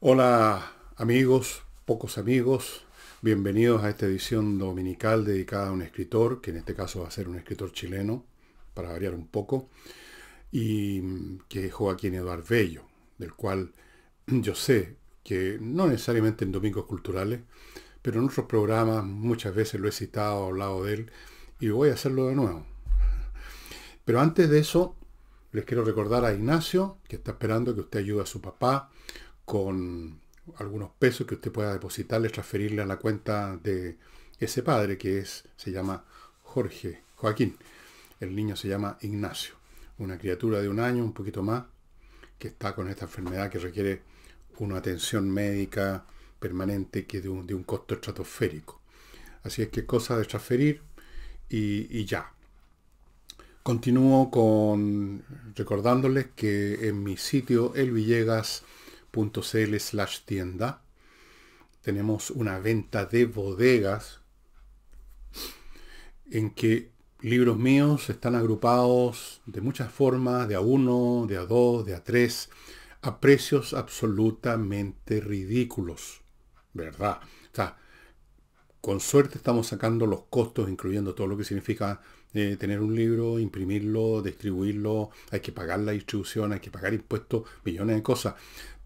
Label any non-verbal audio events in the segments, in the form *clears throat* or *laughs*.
Hola amigos, pocos amigos, bienvenidos a esta edición dominical dedicada a un escritor, que en este caso va a ser un escritor chileno, para variar un poco, y que es Joaquín Eduardo Bello, del cual yo sé que no necesariamente en domingos culturales, pero en otros programas muchas veces lo he citado, hablado de él, y voy a hacerlo de nuevo. Pero antes de eso, les quiero recordar a Ignacio, que está esperando que usted ayude a su papá con algunos pesos que usted pueda depositarle, transferirle a la cuenta de ese padre que es, se llama Jorge, Joaquín. El niño se llama Ignacio, una criatura de un año, un poquito más, que está con esta enfermedad que requiere una atención médica permanente que de un, costo estratosférico. Así es que cosa de transferir y, ya. Continúo con recordándoles que en mi sitio El Villegas .cl slash tienda. Tenemos una venta de bodegas en que libros míos están agrupados de muchas formas, de a uno, de a dos, de a tres, a precios absolutamente ridículos. ¿Verdad? O sea, con suerte estamos sacando los costos, incluyendo todo lo que significa eh, tener un libro, imprimirlo, distribuirlo, hay que pagar la distribución, hay que pagar impuestos, millones de cosas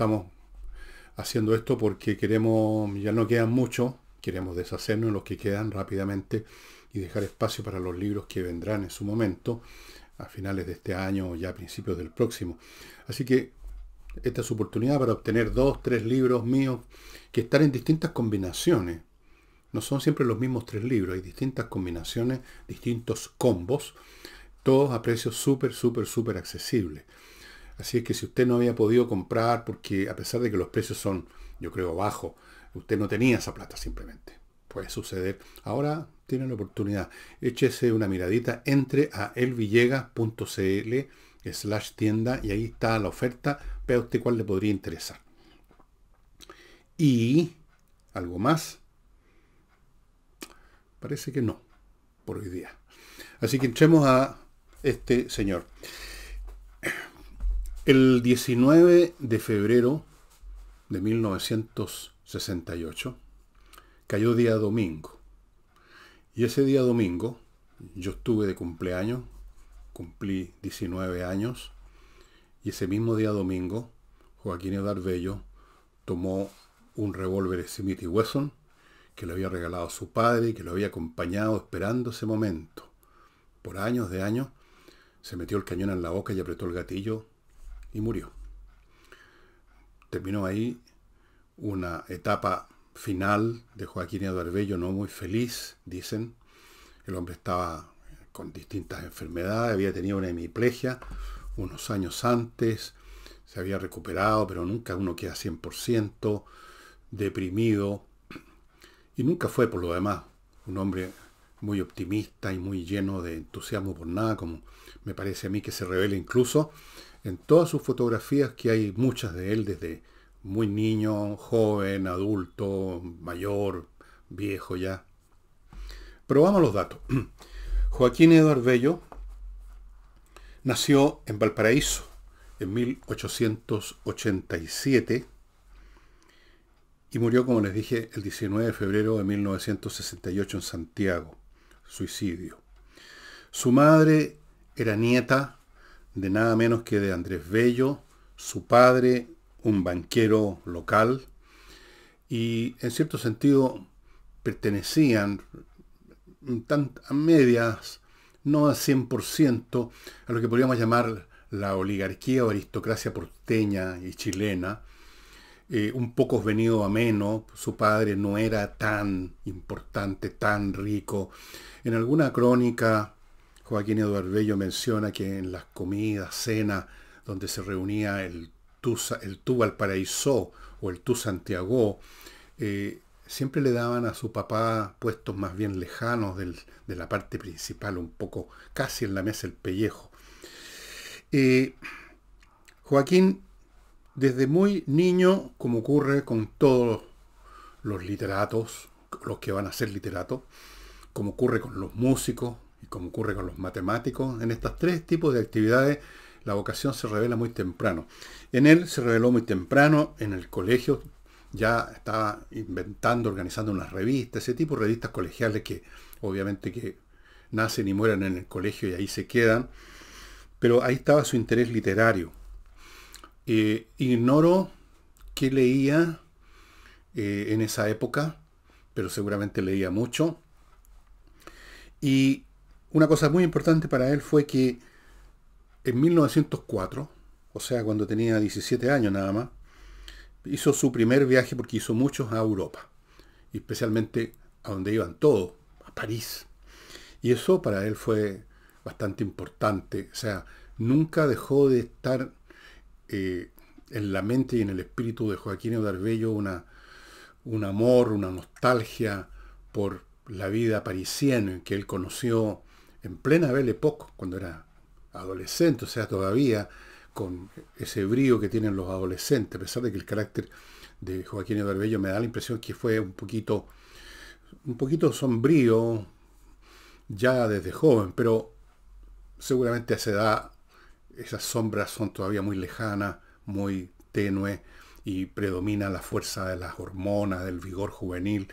estamos haciendo esto porque queremos, ya no quedan mucho, queremos deshacernos de los que quedan rápidamente y dejar espacio para los libros que vendrán en su momento, a finales de este año o ya a principios del próximo. Así que esta es su oportunidad para obtener dos, tres libros míos que están en distintas combinaciones. No son siempre los mismos tres libros, hay distintas combinaciones, distintos combos, todos a precios súper, súper, súper accesibles. Así es que si usted no había podido comprar, porque a pesar de que los precios son, yo creo, bajos, usted no tenía esa plata simplemente. Puede suceder. Ahora tiene la oportunidad. Échese una miradita, entre a elvillegas.cl slash tienda y ahí está la oferta. Vea usted cuál le podría interesar. Y algo más. Parece que no, por hoy día. Así que entremos a este señor. El 19 de febrero de 1968 cayó día domingo. Y ese día domingo yo estuve de cumpleaños, cumplí 19 años, y ese mismo día domingo Joaquín Edarbello tomó un revólver Smith y Wesson que le había regalado a su padre y que lo había acompañado esperando ese momento. Por años de años se metió el cañón en la boca y apretó el gatillo y murió. Terminó ahí una etapa final de Joaquín Eduardo Bello, no muy feliz, dicen. El hombre estaba con distintas enfermedades, había tenido una hemiplegia unos años antes, se había recuperado, pero nunca uno queda 100%, deprimido, y nunca fue por lo demás un hombre muy optimista y muy lleno de entusiasmo por nada, como me parece a mí que se revela incluso en todas sus fotografías, que hay muchas de él desde muy niño, joven, adulto, mayor, viejo ya. Probamos los datos. *clears throat* Joaquín Eduardo Bello nació en Valparaíso en 1887 y murió, como les dije, el 19 de febrero de 1968 en Santiago. Suicidio. Su madre era nieta de nada menos que de Andrés Bello, su padre, un banquero local, y en cierto sentido pertenecían a medias, no al 100%, a lo que podríamos llamar la oligarquía o aristocracia porteña y chilena, eh, un poco venido a menos, su padre no era tan importante, tan rico. En alguna crónica Joaquín Eduardo Bello menciona que en las comidas, cenas, donde se reunía el tú, el Valparaíso o el tú Santiago, eh, siempre le daban a su papá puestos más bien lejanos de la parte principal, un poco casi en la mesa el pellejo. Eh, Joaquín, desde muy niño, como ocurre con todos los literatos, los que van a ser literatos, como ocurre con los músicos, como ocurre con los matemáticos, en estos tres tipos de actividades la vocación se revela muy temprano. En él se reveló muy temprano, en el colegio ya estaba inventando, organizando unas revistas, ese tipo de revistas colegiales que obviamente que nacen y mueren en el colegio y ahí se quedan. Pero ahí estaba su interés literario. Eh, ignoro qué leía eh, en esa época, pero seguramente leía mucho. Y una cosa muy importante para él fue que en 1904, o sea, cuando tenía 17 años nada más, hizo su primer viaje porque hizo muchos a Europa, especialmente a donde iban todos, a París. Y eso para él fue bastante importante, o sea, nunca dejó de estar eh, en la mente y en el espíritu de Joaquín darbello una, un amor, una nostalgia por la vida parisiana que él conoció, en plena Belle Époque, cuando era adolescente, o sea, todavía con ese brío que tienen los adolescentes, a pesar de que el carácter de Joaquín Eduardo me da la impresión que fue un poquito, un poquito sombrío ya desde joven, pero seguramente a esa edad esas sombras son todavía muy lejanas, muy tenues, y predomina la fuerza de las hormonas, del vigor juvenil.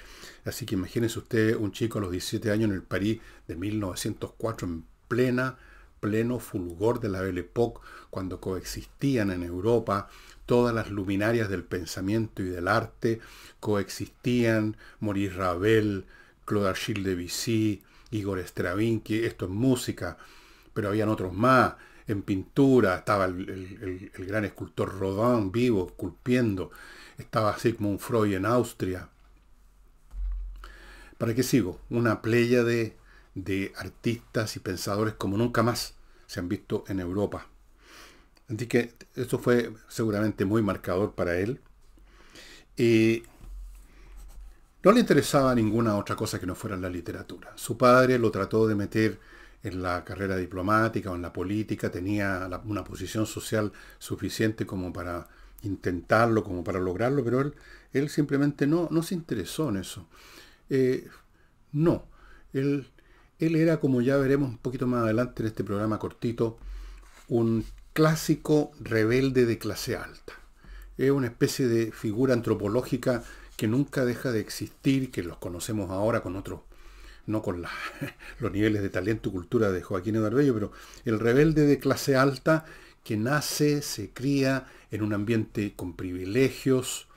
Así que imagínense usted un chico a los 17 años en el París de 1904 en plena pleno fulgor de la Belle Époque, cuando coexistían en Europa todas las luminarias del pensamiento y del arte, coexistían Maurice Ravel, Claude de Debussy, Igor Stravinsky, esto es música, pero habían otros más, en pintura, estaba el, gran escultor Rodin vivo, esculpiendo, estaba Sigmund Freud en Austria. ¿Para qué sigo? Una playa de, de artistas y pensadores como nunca más se han visto en Europa. Así que eso fue seguramente muy marcador para él. Y no le interesaba ninguna otra cosa que no fuera la literatura. Su padre lo trató de meter en la carrera diplomática o en la política, tenía una posición social suficiente como para intentarlo, como para lograrlo, pero él, él simplemente no, se interesó en eso. Eh, no, él, él era, como ya veremos un poquito más adelante en este programa cortito, un clásico rebelde de clase alta. Es una especie de figura antropológica que nunca deja de existir, que los conocemos ahora con otro no con *laughs* los niveles de talento y cultura de Joaquín Eduardo pero el rebelde de clase alta que nace, se cría en un ambiente con privilegios,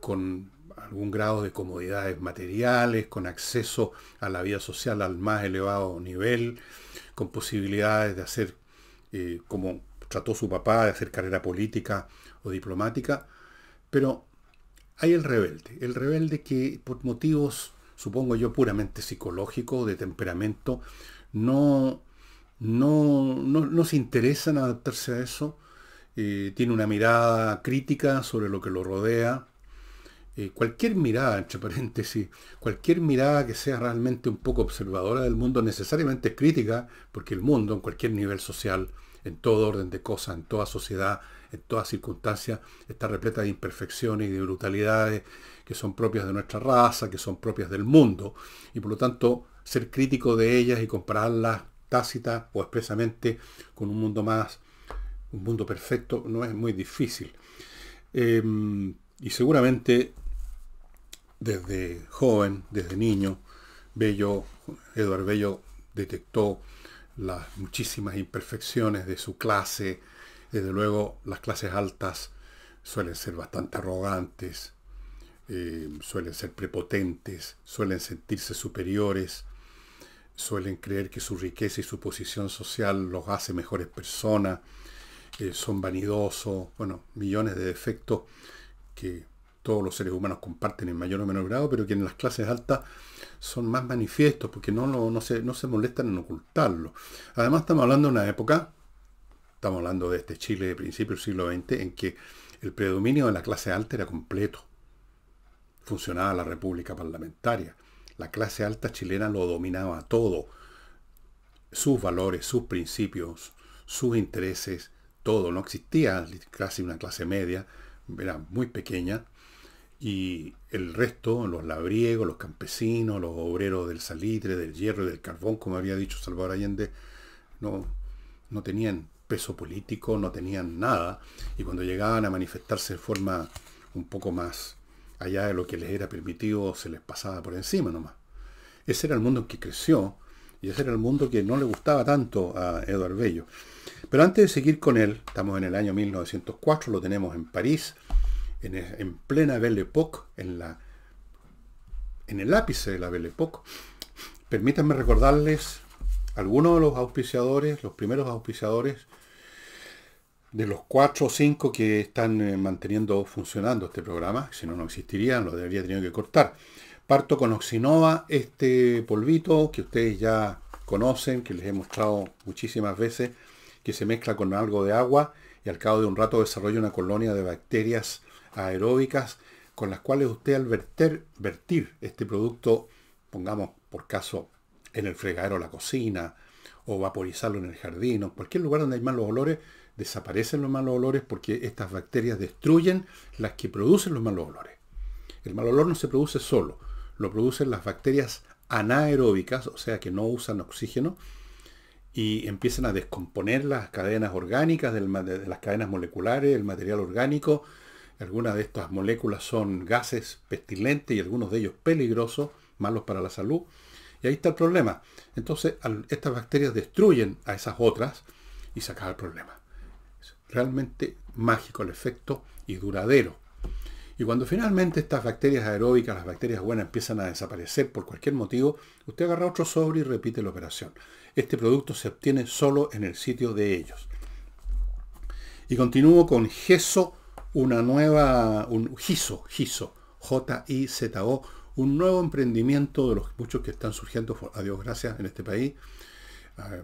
con algún grado de comodidades materiales, con acceso a la vida social al más elevado nivel, con posibilidades de hacer, eh, como trató su papá, de hacer carrera política o diplomática, pero hay el rebelde, el rebelde que por motivos supongo yo, puramente psicológico, de temperamento, no, no, se interesa en adaptarse a eso, eh, tiene una mirada crítica sobre lo que lo rodea. Eh, cualquier mirada, entre paréntesis, cualquier mirada que sea realmente un poco observadora del mundo, necesariamente es crítica, porque el mundo, en cualquier nivel social, en todo orden de cosas, en toda sociedad, en todas circunstancias está repleta de imperfecciones y de brutalidades que son propias de nuestra raza, que son propias del mundo, y por lo tanto ser crítico de ellas y compararlas tácita o expresamente con un mundo más, un mundo perfecto, no es muy difícil. Em, y seguramente desde joven, desde niño, Bello, Eduard Bello detectó las muchísimas imperfecciones de su clase, desde luego, las clases altas suelen ser bastante arrogantes, eh, suelen ser prepotentes, suelen sentirse superiores, suelen creer que su riqueza y su posición social los hace mejores personas, eh, son vanidosos, bueno, millones de defectos que todos los seres humanos comparten en mayor o menor grado, pero que en las clases altas son más manifiestos porque no, no, no, se, no se molestan en ocultarlo. Además estamos hablando de una época Estamos hablando de este Chile de principios del siglo XX en que el predominio de la clase alta era completo. Funcionaba la república parlamentaria. La clase alta chilena lo dominaba todo. Sus valores, sus principios, sus intereses, todo. No existía casi una clase media, era muy pequeña. Y el resto, los labriegos, los campesinos, los obreros del salitre, del hierro y del carbón, como había dicho Salvador Allende, no, no tenían peso político, no tenían nada, y cuando llegaban a manifestarse de forma un poco más allá de lo que les era permitido, se les pasaba por encima nomás. Ese era el mundo en que creció, y ese era el mundo que no le gustaba tanto a Eduardo Bello. Pero antes de seguir con él, estamos en el año 1904, lo tenemos en París, en, en plena Belle Époque, en, la, en el ápice de la Belle Époque. Permítanme recordarles algunos de los auspiciadores, los primeros auspiciadores, de los cuatro o cinco que están eh, manteniendo funcionando este programa, si no, no existirían, lo debería tener que cortar. Parto con Oxinova, este polvito que ustedes ya conocen, que les he mostrado muchísimas veces, que se mezcla con algo de agua y al cabo de un rato desarrolla una colonia de bacterias aeróbicas con las cuales usted al verter, vertir este producto, pongamos por caso en el fregadero la cocina, o vaporizarlo en el jardín, o en cualquier lugar donde hay malos olores, desaparecen los malos olores porque estas bacterias destruyen las que producen los malos olores. El mal olor no se produce solo, lo producen las bacterias anaeróbicas, o sea que no usan oxígeno, y empiezan a descomponer las cadenas orgánicas, de las cadenas moleculares, el material orgánico. Algunas de estas moléculas son gases pestilentes y algunos de ellos peligrosos, malos para la salud. Y ahí está el problema. Entonces, estas bacterias destruyen a esas otras y se acaba el problema. Es realmente mágico el efecto y duradero. Y cuando finalmente estas bacterias aeróbicas, las bacterias buenas, empiezan a desaparecer por cualquier motivo, usted agarra otro sobre y repite la operación. Este producto se obtiene solo en el sitio de ellos. Y continúo con gesso, una nueva, un giso, giso, J-I-Z-O, un nuevo emprendimiento de los muchos que están surgiendo, a Dios gracias, en este país, ah,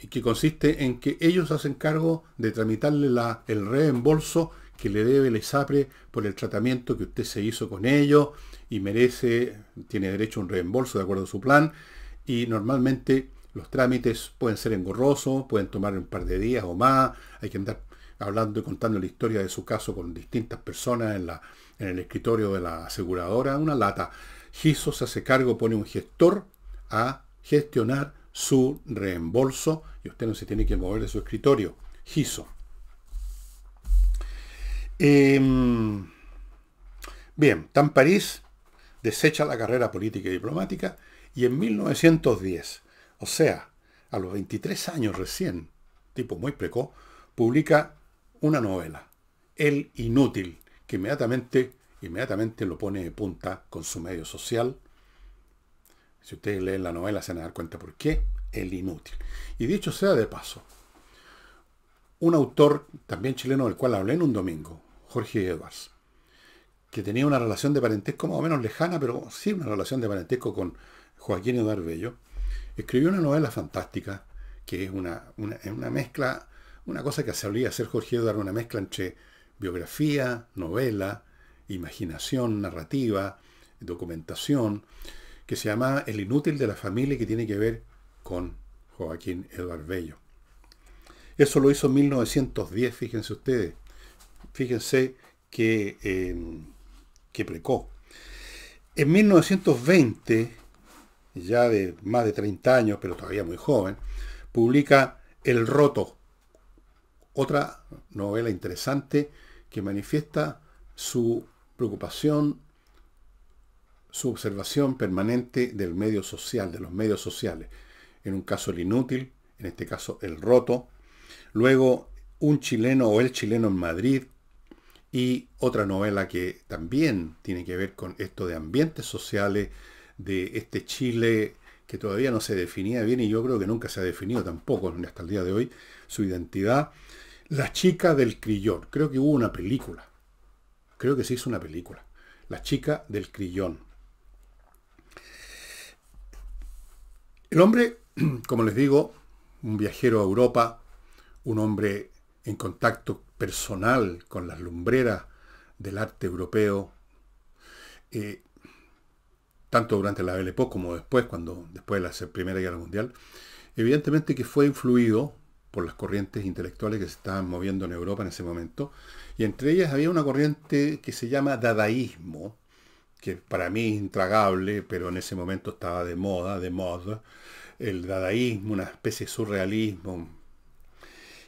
y que consiste en que ellos hacen cargo de tramitarle el reembolso que le debe el ISAPRE por el tratamiento que usted se hizo con ellos y merece, tiene derecho a un reembolso de acuerdo a su plan, y normalmente los trámites pueden ser engorrosos, pueden tomar un par de días o más, hay que andar hablando y contando la historia de su caso con distintas personas en la, en el escritorio de la aseguradora una lata. Giso se hace cargo, pone un gestor a gestionar su reembolso y usted no se tiene que mover de su escritorio. Giso. Em, bien, Tan París desecha la carrera política y diplomática y en 1910, o sea, a los 23 años recién, tipo muy precoz, publica una novela, El Inútil, que inmediatamente, inmediatamente lo pone de punta con su medio social. Si ustedes leen la novela se van a dar cuenta por qué. El inútil. Y dicho sea de paso, un autor también chileno del cual hablé en un domingo, Jorge Edwards, que tenía una relación de parentesco más o menos lejana, pero sí una relación de parentesco con Joaquín Eduardo Bello, escribió una novela fantástica que es una, mezcla, una cosa que se solía hacer Jorge Edwards, una mezcla entre biografía, novela, imaginación narrativa, documentación, que se llama El inútil de la familia y que tiene que ver con Joaquín el Bello. Eso lo hizo en 1910, fíjense ustedes. Fíjense que, em, precó. En 1920, ya de más de 30 años, pero todavía muy joven, publica El Roto, otra novela interesante que manifiesta su preocupación, su observación permanente del medio social, de los medios sociales. En un caso el inútil, en este caso el roto. Luego un chileno o el chileno en Madrid. Y otra novela que también tiene que ver con esto de ambientes sociales, de este Chile que todavía no se definía bien y yo creo que nunca se ha definido tampoco hasta el día de hoy su identidad la chica del crillón. Creo que hubo una película. Creo que se hizo una película. La chica del crillón. El hombre, *clears throat* como les digo, un viajero a Europa, un hombre en contacto personal con las lumbreras del arte europeo, eh, tanto durante la Belle Époque como después, cuando después de la Primera Guerra Mundial, evidentemente que fue influido por las corrientes intelectuales que se estaban moviendo en Europa en ese momento. Y entre ellas había una corriente que se llama dadaísmo, que para mí es intragable, pero en ese momento estaba de moda, de moda. El dadaísmo, una especie de surrealismo.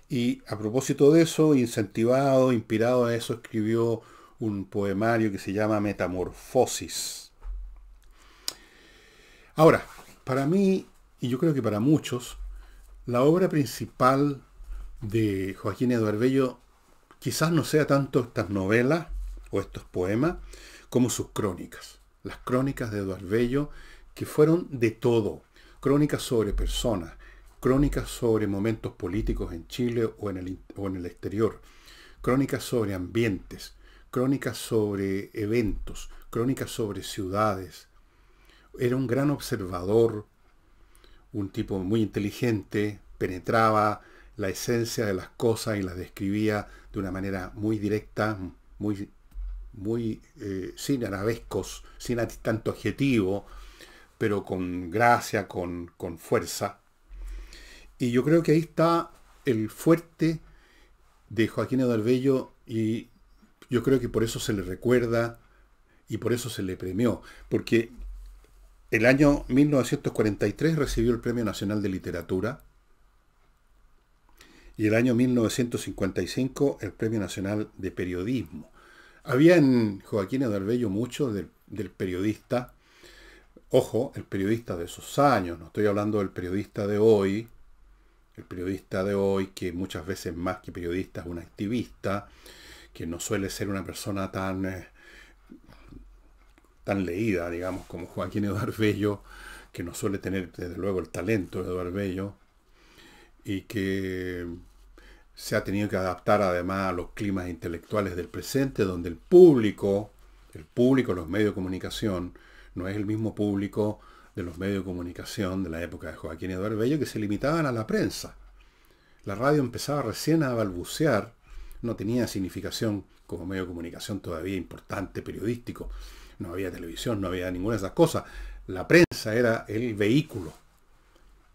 Y a propósito de eso, incentivado, inspirado a eso, escribió un poemario que se llama Metamorfosis. Ahora, para mí, y yo creo que para muchos, la obra principal de Joaquín Eduardo Bello quizás no sea tanto estas novelas o estos poemas como sus crónicas. Las crónicas de Eduardo Bello que fueron de todo. Crónicas sobre personas, crónicas sobre momentos políticos en Chile o en el, o en el exterior, crónicas sobre ambientes, crónicas sobre eventos, crónicas sobre ciudades. Era un gran observador, un tipo muy inteligente, penetraba la esencia de las cosas y las describía de una manera muy directa, muy, muy eh, sin arabescos, sin tanto objetivo, pero con gracia, con, fuerza. Y yo creo que ahí está el fuerte de Joaquín Eduardo y yo creo que por eso se le recuerda y por eso se le premió, porque el año 1943 recibió el Premio Nacional de Literatura y el año 1955 el Premio Nacional de Periodismo. Había en Joaquín Adalbello mucho del, del periodista, ojo, el periodista de esos años, no estoy hablando del periodista de hoy, el periodista de hoy, que muchas veces más que periodista es un activista, que no suele ser una persona tan eh, tan leída, digamos, como Joaquín Eduardo Bello, que no suele tener desde luego el talento de Eduardo Bello, y que se ha tenido que adaptar además a los climas intelectuales del presente, donde el público, el público, los medios de comunicación, no es el mismo público de los medios de comunicación de la época de Joaquín Eduardo Bello, que se limitaban a la prensa. La radio empezaba recién a balbucear, no tenía significación como medio de comunicación todavía importante, periodístico no había televisión, no había ninguna de esas cosas. La prensa era el vehículo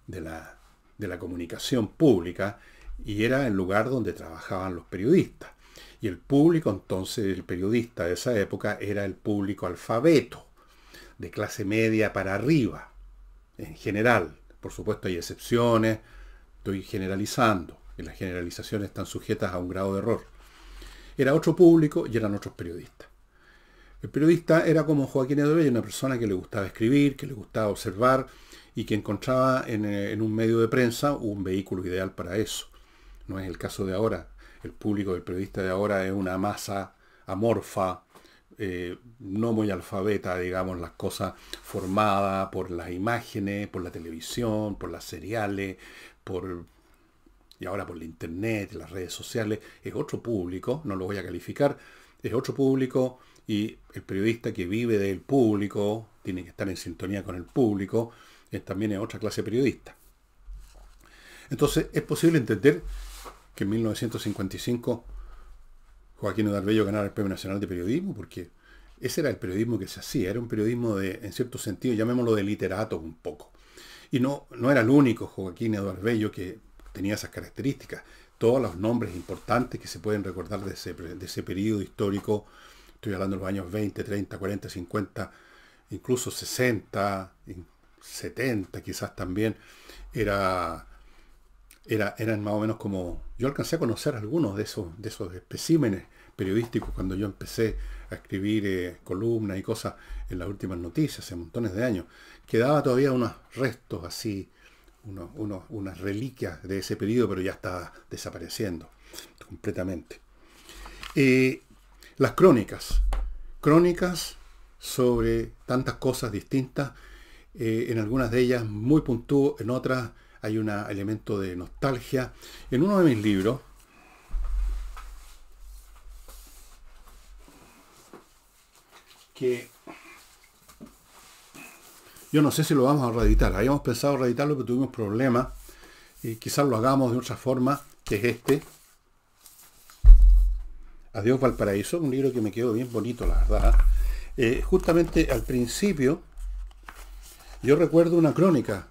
de la, de la comunicación pública y era el lugar donde trabajaban los periodistas. Y el público entonces, el periodista de esa época, era el público alfabeto, de clase media para arriba, en general. Por supuesto hay excepciones, estoy generalizando, y las generalizaciones están sujetas a un grado de error. Era otro público y eran otros periodistas. El periodista era como Joaquín Edoveya, una persona que le gustaba escribir, que le gustaba observar y que encontraba eh, en, un medio de prensa un vehículo ideal para eso. No es el caso de ahora. El público del periodista de ahora es una masa amorfa, eh, no muy alfabeta, digamos, las cosas formadas por las imágenes, por la televisión, por las seriales, por y ahora por la internet, las redes sociales, es otro público, no lo voy a calificar, es otro público y el periodista que vive del público, tiene que estar en sintonía con el público, es también es otra clase de periodista. Entonces es posible entender que en 1955 Joaquín Arbello ganara el Premio Nacional de Periodismo, porque ese era el periodismo que se hacía, era un periodismo de, en cierto sentido, llamémoslo de literato un poco. Y no, no era el único Joaquín Eduardo Bello que tenía esas características. Todos los nombres importantes que se pueden recordar de ese, de ese periodo histórico Estoy hablando de los años 20, 30, 40, 50, incluso 60, 70 quizás también. Era, era, eran más o menos como... Yo alcancé a conocer algunos de esos, de esos especímenes periodísticos cuando yo empecé a escribir eh, columnas y cosas en las últimas noticias hace montones de años. Quedaba todavía unos restos así, unas reliquias de ese periodo, pero ya estaba desapareciendo completamente. Eh, las crónicas. Crónicas sobre tantas cosas distintas. Eh, en algunas de ellas muy puntúo, en otras hay un elemento de nostalgia. En uno de mis libros, que yo no sé si lo vamos a reeditar. Habíamos pensado reeditarlo, pero tuvimos problemas. quizás lo hagamos de otra forma, que es este. Adiós Valparaíso, un libro que me quedó bien bonito, la verdad. ¿ah? Eh, justamente al principio, yo recuerdo una crónica,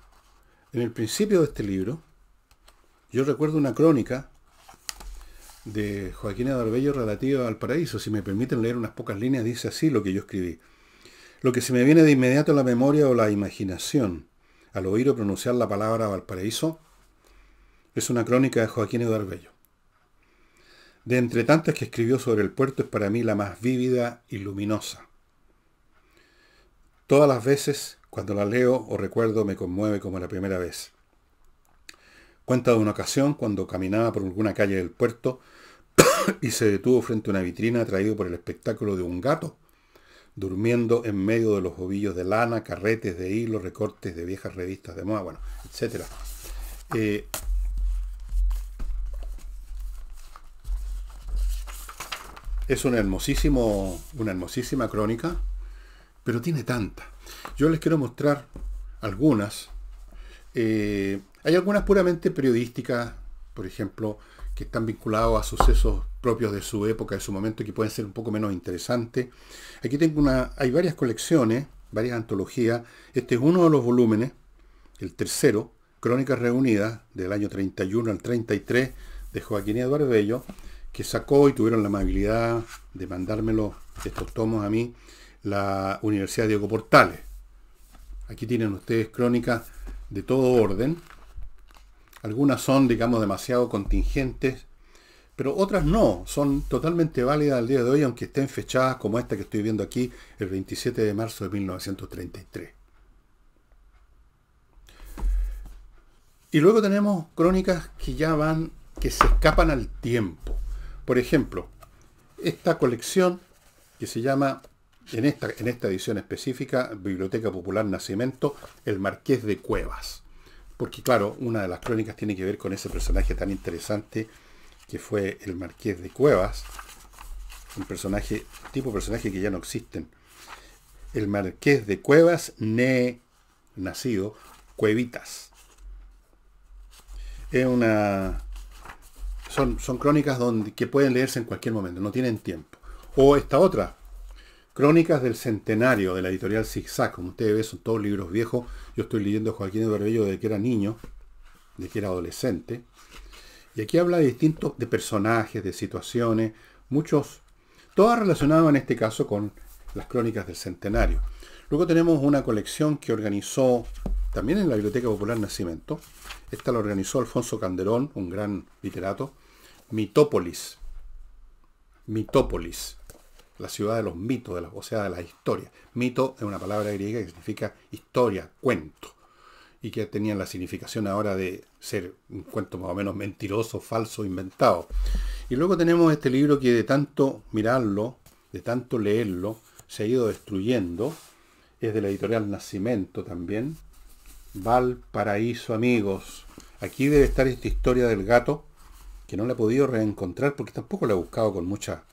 en el principio de este libro, yo recuerdo una crónica de Joaquín Adarbello relativa al paraíso. Si me permiten leer unas pocas líneas, dice así lo que yo escribí. Lo que se me viene de inmediato a la memoria o la imaginación al oír o pronunciar la palabra Valparaíso es una crónica de Joaquín Eduardo de entre tantas que escribió sobre el puerto es para mí la más vívida y luminosa. Todas las veces cuando la leo o recuerdo me conmueve como la primera vez. Cuenta de una ocasión cuando caminaba por alguna calle del puerto *coughs* y se detuvo frente a una vitrina atraído por el espectáculo de un gato, durmiendo en medio de los ovillos de lana, carretes de hilo, recortes de viejas revistas de moda, bueno, etc. Es una hermosísima crónica, pero tiene tanta. Yo les quiero mostrar algunas. Eh, hay algunas puramente periodísticas, por ejemplo, que están vinculadas a sucesos propios de su época, de su momento, que pueden ser un poco menos interesantes. Aquí tengo una, hay varias colecciones, varias antologías. Este es uno de los volúmenes, el tercero, Crónicas Reunidas, del año 31 al 33, de Joaquín Eduardo Bello que sacó y tuvieron la amabilidad de mandármelo estos tomos a mí, la Universidad de Diego Portales. Aquí tienen ustedes crónicas de todo orden. Algunas son, digamos, demasiado contingentes, pero otras no, son totalmente válidas al día de hoy, aunque estén fechadas como esta que estoy viendo aquí, el 27 de marzo de 1933. Y luego tenemos crónicas que ya van, que se escapan al tiempo. Por ejemplo, esta colección que se llama, en esta, en esta edición específica, Biblioteca Popular Nacimiento, El Marqués de Cuevas. Porque claro, una de las crónicas tiene que ver con ese personaje tan interesante que fue el Marqués de Cuevas, un personaje, tipo personaje que ya no existen. El Marqués de Cuevas, ne, nacido, Cuevitas. Es una son, crónicas donde, que pueden leerse en cualquier momento, no tienen tiempo. O esta otra, Crónicas del Centenario de la editorial Zigzag. Como ustedes ven, son todos libros viejos. Yo estoy leyendo Joaquín Eduardo desde que era niño, desde que era adolescente. Y aquí habla de distintos de personajes, de situaciones, muchos, Todo relacionado en este caso con las crónicas del centenario. Luego tenemos una colección que organizó también en la Biblioteca Popular Nacimiento. Esta la organizó Alfonso Canderón un gran literato. Mitópolis. Mitópolis. La ciudad de los mitos, de las o sea, de las historias. Mito es una palabra griega que significa historia, cuento. Y que tenía la significación ahora de ser un cuento más o menos mentiroso, falso, inventado. Y luego tenemos este libro que de tanto mirarlo, de tanto leerlo, se ha ido destruyendo. Es de la editorial Nacimiento también. Valparaíso, amigos. Aquí debe estar esta historia del gato, que no la he podido reencontrar porque tampoco la he buscado con mucha...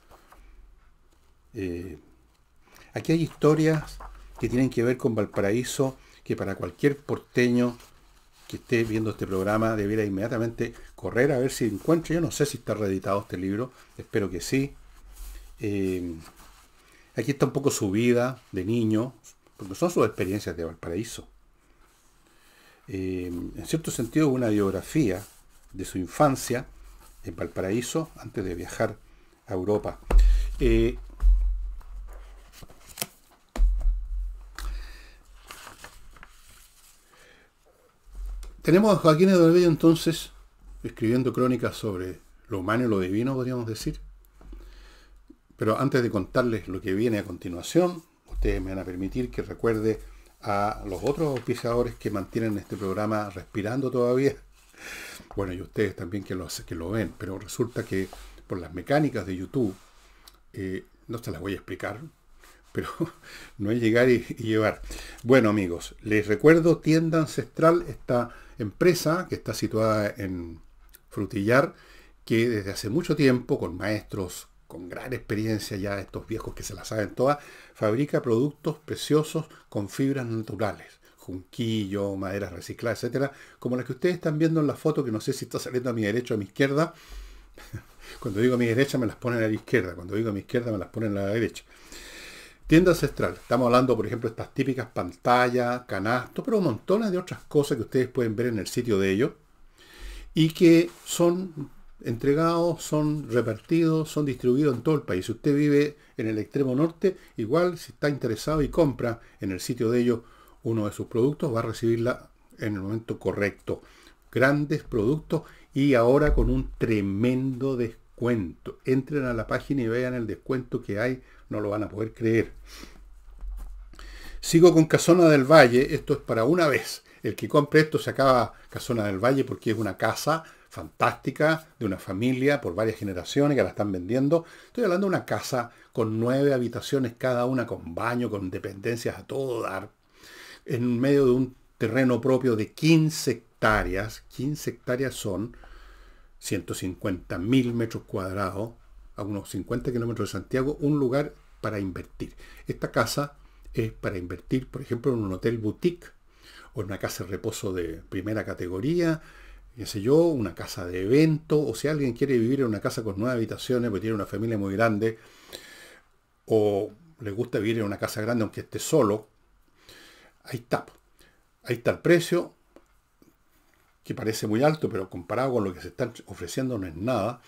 Eh, aquí hay historias que tienen que ver con Valparaíso, que para cualquier porteño que esté viendo este programa debiera inmediatamente correr a ver si encuentro. Yo no sé si está reeditado este libro, espero que sí. Eh, aquí está un poco su vida de niño, porque son sus experiencias de Valparaíso. Eh, en cierto sentido, una biografía de su infancia en Valparaíso antes de viajar a Europa. Eh, tenemos a Joaquín Eduardo entonces escribiendo crónicas sobre lo humano y lo divino, podríamos decir. Pero antes de contarles lo que viene a continuación, ustedes me van a permitir que recuerde a los otros auspiciadores que mantienen este programa respirando todavía. Bueno, y ustedes también que, los, que lo ven, pero resulta que por las mecánicas de YouTube, eh, no se las voy a explicar, pero *laughs* no es llegar y, y, llevar. Bueno amigos, les recuerdo Tienda Ancestral, esta empresa que está situada en Frutillar, que desde hace mucho tiempo, con maestros, con gran experiencia ya, estos viejos que se la saben todas, fabrica productos preciosos con fibras naturales junquillo, maderas recicladas, etcétera, como las que ustedes están viendo en la foto, que no sé si está saliendo a mi derecha o a mi izquierda. *laughs* Cuando digo a mi derecha me las ponen a la izquierda, cuando digo a mi izquierda me las ponen a la derecha. Tienda ancestral, estamos hablando por ejemplo de estas típicas pantallas, canastos, pero montones de otras cosas que ustedes pueden ver en el sitio de ellos y que son entregados, son repartidos, son distribuidos en todo el país. Si usted vive en el extremo norte, igual si está interesado y compra en el sitio de ellos uno de sus productos, va a recibirla en el momento correcto. Grandes productos y ahora con un tremendo descuento. Entren a la página y vean el descuento que hay, no lo van a poder creer. Sigo con Casona del Valle, esto es para una vez. El que compre esto se acaba Casona del Valle porque es una casa fantástica de una familia por varias generaciones que la están vendiendo. Estoy hablando de una casa con nueve habitaciones cada una, con baño, con dependencias a todo dar, en medio de un terreno propio de 15 hectáreas. 15 hectáreas son 150.000 mil metros cuadrados, a unos 50 kilómetros de Santiago, un lugar para invertir. Esta casa es para invertir, por ejemplo, en un hotel boutique o en una casa de reposo de primera categoría, qué sé yo, una casa de evento, o si alguien quiere vivir en una casa con nueve habitaciones, porque tiene una familia muy grande, o le gusta vivir en una casa grande aunque esté solo, ahí está. Ahí está el precio, que parece muy alto, pero comparado con lo que se está ofreciendo no es nada.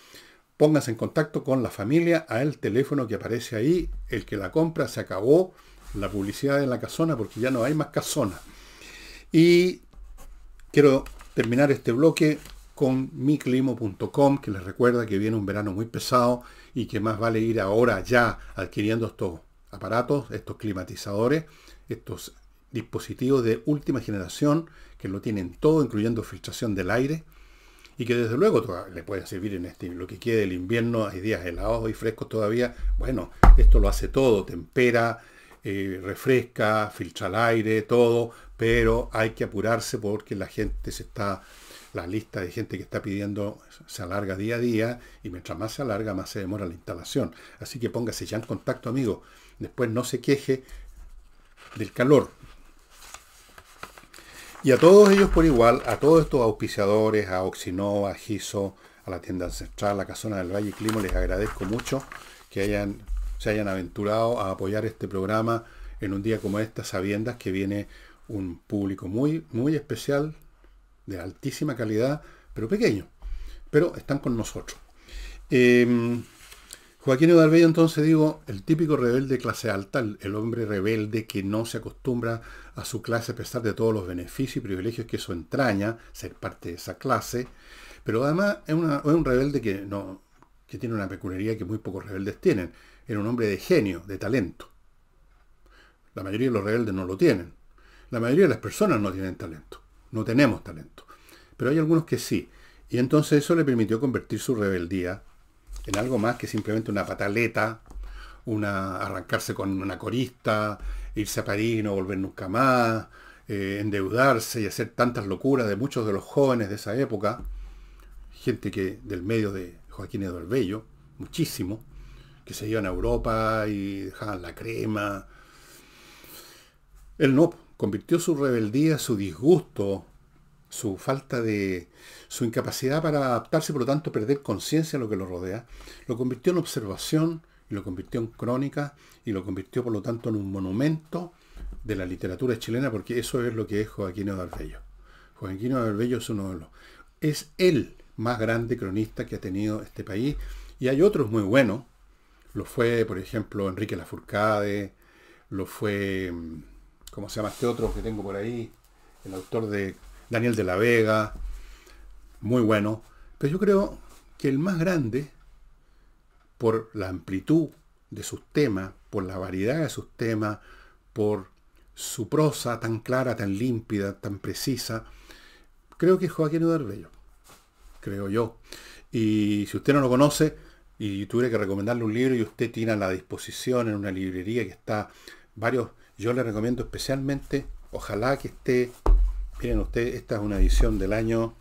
póngase en contacto con la familia a el teléfono que aparece ahí. El que la compra se acabó la publicidad en la casona porque ya no hay más casona. Y quiero terminar este bloque con miclimo.com, que les recuerda que viene un verano muy pesado y que más vale ir ahora ya adquiriendo estos aparatos, estos climatizadores, estos dispositivos de última generación que lo tienen todo, incluyendo filtración del aire, y que desde luego le pueden servir en este, lo que quede el invierno, hay días helados y frescos todavía. Bueno, esto lo hace todo, tempera, eh, refresca, filtra el aire, todo, pero hay que apurarse porque la gente se está, la lista de gente que está pidiendo se alarga día a día y mientras más se alarga, más se demora la instalación. Así que póngase ya en contacto, amigo. Después no se queje del calor. Y a todos ellos por igual, a todos estos auspiciadores, a Oxinova, a Giso, a la tienda ancestral, a Casona del Valle Climo, les agradezco mucho que hayan se hayan aventurado a apoyar este programa en un día como este, sabiendas que viene un público muy, muy especial, de altísima calidad, pero pequeño. Pero están con nosotros. Em, Joaquín Eudalbello, entonces digo, el típico rebelde clase alta, el hombre rebelde que no se acostumbra a su clase a pesar de todos los beneficios y privilegios que eso entraña, ser parte de esa clase, pero además es un rebelde que no, que tiene una peculiaridad que muy pocos rebeldes tienen. Era un hombre de genio, de talento. La mayoría de los rebeldes no lo tienen. La mayoría de las personas no tienen talento. No tenemos talento. Pero hay algunos que sí. Y entonces eso le permitió convertir su rebeldía en algo más que simplemente una pataleta, una arrancarse con una corista, irse a París y no volver nunca más, eh, endeudarse y hacer tantas locuras de muchos de los jóvenes de esa época, gente que del medio de, Joaquín Eduardo Bello, muchísimo, que se iban a Europa y dejaban la crema. Él no, convirtió su rebeldía, su disgusto, su falta de, su incapacidad para adaptarse, por lo tanto perder conciencia de lo que lo rodea, lo convirtió en observación, y lo convirtió en crónica, y lo convirtió por lo tanto en un monumento de la literatura chilena, porque eso es lo que es Joaquín Bello. Joaquín Bello es uno de los... Es él más grande cronista que ha tenido este país. Y hay otros muy buenos. Lo fue, por ejemplo, Enrique Lafourcade, lo fue, mm, ¿cómo se llama este otro que tengo por ahí? El autor de Daniel de la Vega, muy bueno. Pero yo creo que el más grande, por la amplitud de sus temas, por la variedad de sus temas, por su prosa tan clara, tan límpida, tan precisa, creo que es Joaquín Udarbello creo yo. Y si usted no lo conoce y tuviera que recomendarle un libro y usted tiene a la disposición en una librería que está varios, yo le recomiendo especialmente, ojalá que esté, miren usted, esta es una edición del año,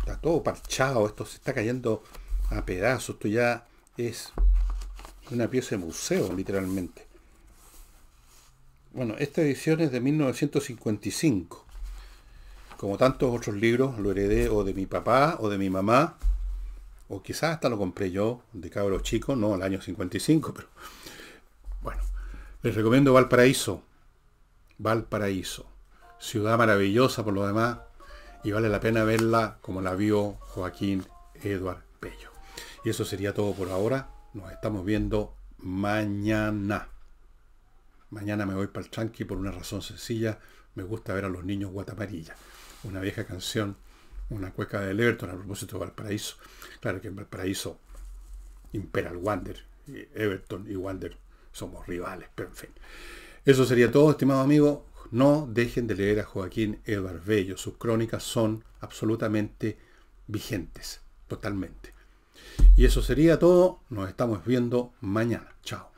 está todo parchado, esto se está cayendo a pedazos, esto ya es una pieza de museo, literalmente. Bueno, esta edición es de 1955. Como tantos otros libros, lo heredé o de mi papá o de mi mamá, o quizás hasta lo compré yo de cabros chicos, no al año 55, pero bueno. Les recomiendo Valparaíso. Valparaíso. Ciudad maravillosa por lo demás, y vale la pena verla como la vio Joaquín Eduard Pello. Y eso sería todo por ahora. Nos estamos viendo mañana. Mañana me voy para el tranqui por una razón sencilla. Me gusta ver a los niños guatamarilla una vieja canción, una cueca de Everton a propósito de Valparaíso. Claro que en Valparaíso impera el Wander, Everton y Wander somos rivales, pero en fin. Eso sería todo, estimado amigo. No dejen de leer a Joaquín Edward Bello. Sus crónicas son absolutamente vigentes, totalmente. Y eso sería todo. Nos estamos viendo mañana. Chao.